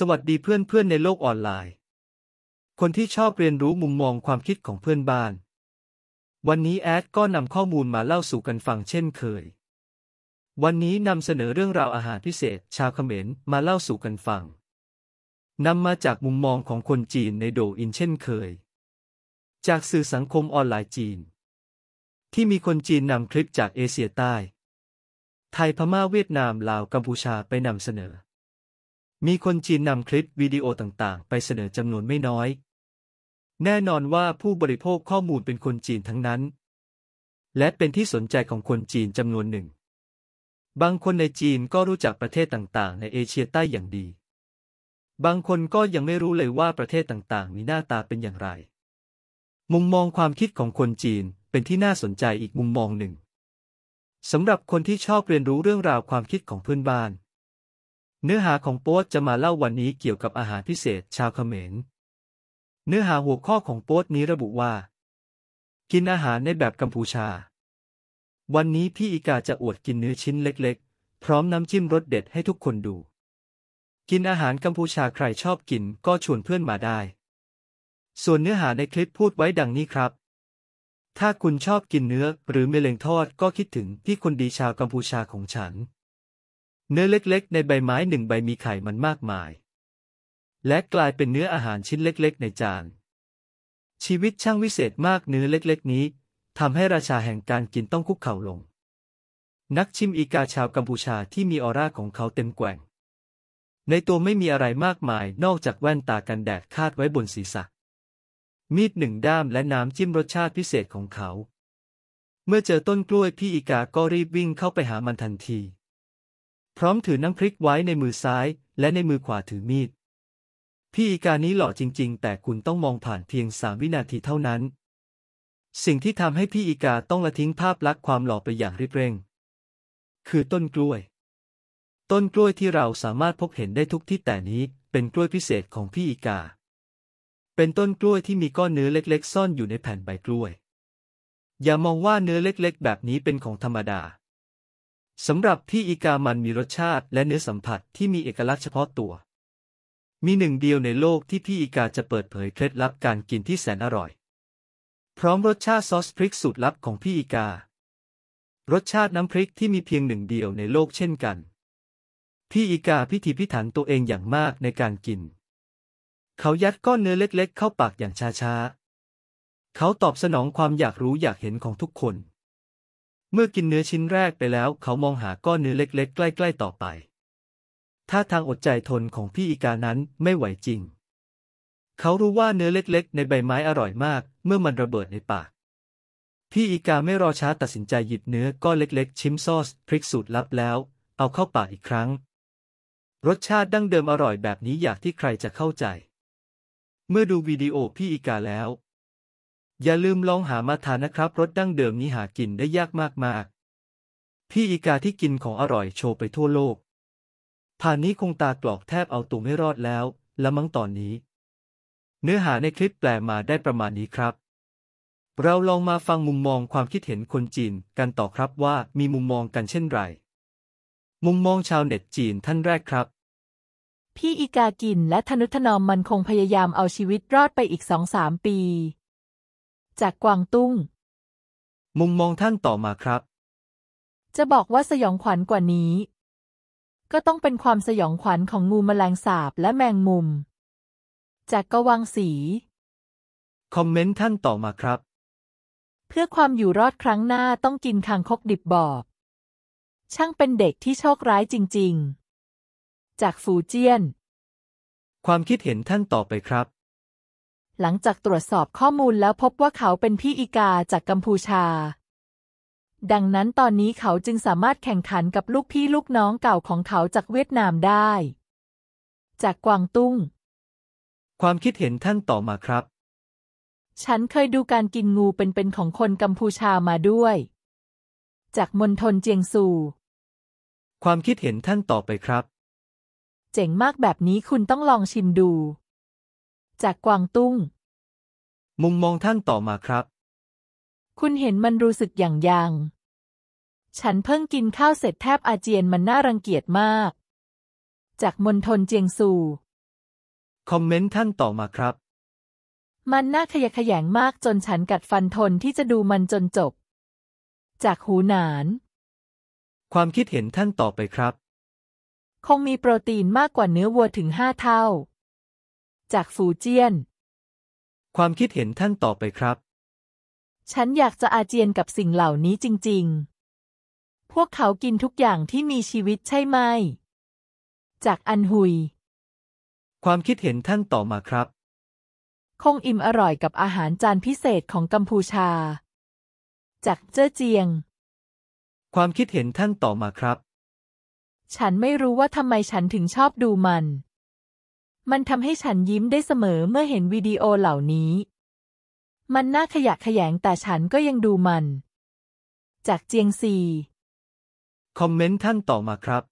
สวัสดีเพื่อนเพื่อนในโลกออนไลน์ คนที่ชอบเรียนรู้มุมมองความคิดของเพื่อนบ้าน วันนี้แอดก็นำข้อมูลมาเล่าสู่กันฟัง เช่นเคย วันนี้นำเสนอเรื่องราวอาหารพิเศษ ชาวเขมรมาเล่าสู่กันฟัง นำมาจากมุมมองของคนจีนในโดอิน เช่นเคย จากสื่อสังคมออนไลน์จีน ที่มีคนจีนนำคลิปจากเอเชียใต้ ไทยพม่าเวียดนามลาวกัมพูชาไปนำเสนอมีคนจีนนำคลิปวิดีโอต่างๆ ไปเสนอจำนวนไม่น้อย แน่นอนว่าผู้บริโภคข้อมูลเป็นคนจีนทั้งนั้น และเป็นที่สนใจของคนจีนจำนวนหนึ่ง บางคนในจีนก็รู้จักประเทศต่างๆ ในเอเชียใต้อย่างดี บางคนก็ยังไม่รู้เลยว่าประเทศต่างๆ มีหน้าตาเป็นอย่างไร มุมมองความคิดของคนจีนเป็นที่น่าสนใจอีกมุมมองหนึ่งสำหรับคนที่ชอบเรียนรู้เรื่องราวความคิดของเพื่อนบ้านเนื้อหาของโป๊ตจะมาเล่าวันนี้เกี่ยวกับอาหารพิเศษชาวเขมร เนื้อหาหัวข้อของโป๊ตนี้ระบุว่า กินอาหารในแบบกัมพูชา วันนี้พี่อีกาจะอวดกินเนื้อชิ้นเล็กๆ พร้อมน้ำจิ้มรสเด็ดให้ทุกคนดู กินอาหารกัมพูชาใครชอบกินก็ชวนเพื่อนมาได้ ส่วนเนื้อหาในคลิปพูดไว้ดังนี้ครับ ถ้าคุณชอบกินเนื้อหรือเมลงทอดก็คิดถึงพี่คนดีชาวกัมพูชาของฉันเนื้อเล็กๆในใบไม้หนึ่งใบมีไข่มันมากมาย และกลายเป็นเนื้ออาหารชิ้นเล็กๆในจาน ชีวิตช่างวิเศษมากเนื้อเล็กๆนี้ทำให้ราชาแห่งการกินต้องคุกเข่าลง นักชิมอีกาชาวกัมพูชาที่มีออร่าของเขาเต็มแกว่งในตัวไม่มีอะไรมากมายนอกจากแว่นตากันแดดคาดไว้บนศีรษะ มีดหนึ่งด้ามและน้ำจิ้มรสชาติพิเศษของเขา เมื่อเจอต้นกล้วยพี่อีกาก็รีบวิ่งเข้าไปหามันทันทีพร้อมถือน้ำพริกไว้ในมือซ้าย และในมือขวาถือมีดพี่อีกานี้หล่อจริง ๆ แต่คุณต้องมองผ่านเพียงสามวินาทีเท่านั้น สิ่งที่ทำให้พี่อีกาต้องละทิ้งภาพลักษณ์ความหล่อไปอย่างรีบเร่งคือต้นกล้วย ต้นกล้วยที่เราสามารถพบเห็นได้ทุกที่แต่นี้เป็นกล้วยพิเศษของพี่อีกา เป็นต้นกล้วยที่มีก้อนเนื้อเล็ก ๆ ซ่อนอยู่ในแผ่นใบกล้วย อย่ามองว่าเนื้อเล็กๆ แบบนี้เป็นของธรรมดาสำหรับที่อีกามันมีรสชาติและเนื้อสัมผัสที่มีเอกลักษณ์เฉพาะตัว มีหนึ่งเดียวในโลกที่พี่อีกาจะเปิดเผยเคล็ดลับการกินที่แสนอร่อย พร้อมรสชาติซอสพริกสูตรลับของพี่อีกา รสชาติน้ำพริกที่มีเพียงหนึ่งเดียวในโลกเช่นกัน พี่อีกาพิถีพิถันตัวเองอย่างมากในการกิน เขายัดก้อนเนื้อเล็กๆเข้าปากอย่างช้าๆ เขาตอบสนองความอยากรู้อยากเห็นของทุกคนเมื่อกินเนื้อชิ้นแรกไปแล้ว เขามองหาก้อนเนื้อเล็กๆใกล้ๆต่อไปท่าทางอดใจทนของพี่อีกานั้นไม่ไหวจริง เขารู้ว่าเนื้อเล็กๆ ในใบไม้อร่อยมาก เมื่อมันระเบิดในปาก พี่อีกาไม่รอช้าตัดสินใจหยิบเนื้อก้อนเล็ก ๆ ชิมซอส พริกสูตรลับแล้ว เอาเข้าปากอีกครั้ง รสชาติดั้งเดิมอร่อยแบบนี้อยากที่ใครจะเข้าใจ เมื่อดูวิดีโอพี่อีกาแล้วอย่าลืมลองหามาทานนะครับรสดั้งเดิมนี้หากินได้ยากมากมากพี่อีกาที่กินของอร่อยโชว์ไปทั่วโลกผ่านนี้คงตากรอกแทบเอาตัวไม่รอดแล้วละมั้งตอนนี้ เนื้อหาในคลิปแปลมาได้ประมาณนี้ครับ เราลองมาฟังมุมมองความคิดเห็นคนจีนกันต่อครับว่ามีมุมมองกันเช่นไร มุมมองชาวเน็ตจีนท่านแรกครับ พี่อีกากินและธนุธนอมมันคงพยายามเอาชีวิตรอดไปอีกสองสามปีจากกวางตุ้ง มุมมองท่านต่อมาครับ จะบอกว่าสยองขวัญกว่านี้ ก็ต้องเป็นความสยองขวัญของงูแมลงสาบและแมงมุม จากกวางสี คอมเมนต์ท่านต่อมาครับ เพื่อความอยู่รอดครั้งหน้าต้องกินคางคกดิบบอก ช่างเป็นเด็กที่โชคร้ายจริงๆ จากฟูเจียน ความคิดเห็นท่านต่อไปครับหลังจากตรวจสอบข้อมูลแล้วพบว่าเขาเป็นพี่อีกาจากกัมพูชา ดังนั้นตอนนี้เขาจึงสามารถแข่งขันกับลูกพี่ลูกน้องเก่าของเขาจากเวียดนามได้ จากกวางตุ้ง ความคิดเห็นท่านต่อมาครับ ฉันเคยดูการกินงูเป็นเป็นของคนกัมพูชามาด้วย จากมณฑลเจียงซูความคิดเห็นท่านต่อไปครับ เจ๋งมากแบบนี้คุณต้องลองชิมดูจากกวางตุ้ง มุมมองท่านต่อมาครับ คุณเห็นมันรู้สึกอย่างยังฉันเพิ่งกินข้าวเสร็จแทบอาเจียนมันน่ารังเกียจมาก จากมณฑลเจียงซูคอมเมนต์ท่านต่อมาครับ มันน่าขยะแขยงมากจนฉันกัดฟันทนที่จะดูมันจนจบ จากหูหนาน ความคิดเห็นท่านต่อไปครับ คงมีโปรตีนมากกว่าเนื้อวัวถึงห้าเท่าจากฟูเจียน ความคิดเห็นท่านต่อไปครับ ฉันอยากจะอาเจียนกับสิ่งเหล่านี้จริงๆ พวกเขากินทุกอย่างที่มีชีวิตใช่ไหม จากอันหุย ความคิดเห็นท่านต่อมาครับ คงอิ่มอร่อยกับอาหารจานพิเศษของกัมพูชา จากเจ้อเจียง ความคิดเห็นท่านต่อมาครับ ฉันไม่รู้ว่าทำไมฉันถึงชอบดูมันมันทำให้ฉันยิ้มได้เสมอเมื่อเห็นวิดีโอเหล่านี้ มันน่าขยะแขยงแต่ฉันก็ยังดูมัน จากเจียงซีคอมเมนต์ท่านต่อมาครับ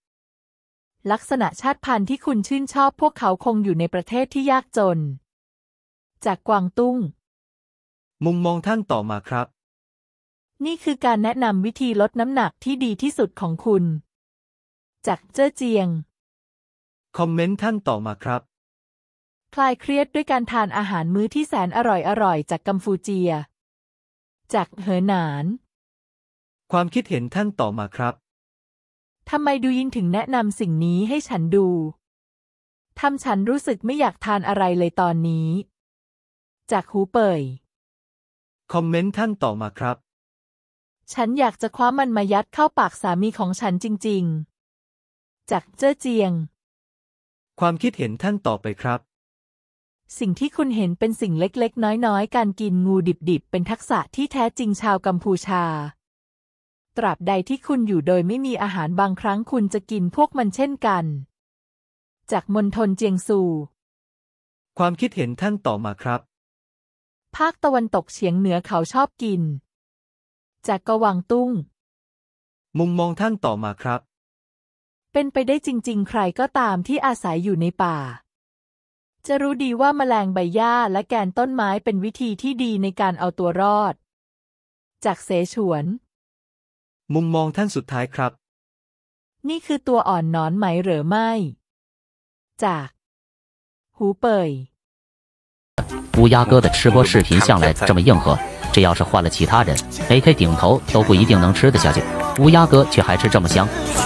ลักษณะชาติพันธุ์ที่คุณชื่นชอบพวกเขาคงอยู่ในประเทศที่ยากจน จากกวางตุ้ง มุมมองท่านต่อมาครับ นี่คือการแนะนำวิธีลดน้ำหนักที่ดีที่สุดของคุณ จากเจ้อเจียง คอมเมนต์ท่านต่อมาครับคลายเครียดด้วยการทานอาหารมื้อที่แสนอร่อยอร่อย จากกัมฟูเจีย จากเหอหนาน ความคิดเห็นท่านต่อมาครับ ทำไมดูยินถึงแนะนำสิ่งนี้ให้ฉันดู ทำฉันรู้สึกไม่อยากทานอะไรเลยตอนนี้ จากหูเป่ยคอมเมนต์ท่านต่อมาครับ ฉันอยากจะคว้ามันมายัดเข้าปากสามีของฉันจริง ๆ จากเจ้อเจียง ความคิดเห็นท่านต่อไปครับสิ่งที่คุณเห็นเป็นสิ่งเล็ก ๆ น้อย ๆ การกินงูดิบ ๆ เป็นทักษะที่แท้จริงชาวกัมพูชา ตราบใดที่คุณอยู่โดยไม่มีอาหารบางครั้งคุณจะกินพวกมันเช่นกัน จากมณฑลเจียงซู ความคิดเห็นท่านต่อมาครับ ภาคตะวันตกเฉียงเหนือเขาชอบกิน จากกวางตุ้งมุมมองท่านต่อมาครับ เป็นไปได้จริงๆ ใครก็ตามที่อาศัยอยู่ในป่าจะรู้ดีว่าแมลงใบหญ้าและแกนต้นไม้เป็นวิธีที่ดีในการเอาตัวรอด จากเสฉวน มุมมองท่านสุดท้ายครับ นี่คือตัวอ่อนนอนไหมหรือไม่ จากหูเป่ย乌鸦哥的吃播视频向来这么硬核，这要是换了其他人，AK 顶头都不一定能吃得下去。乌鸦哥却还吃这么香，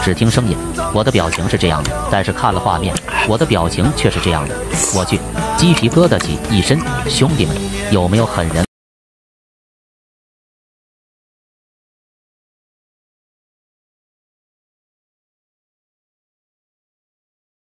只听声音，我的表情是这样的，但是看了画面，我的表情却是这样的，我去，鸡皮疙瘩起一身，兄弟们，有没有狠人？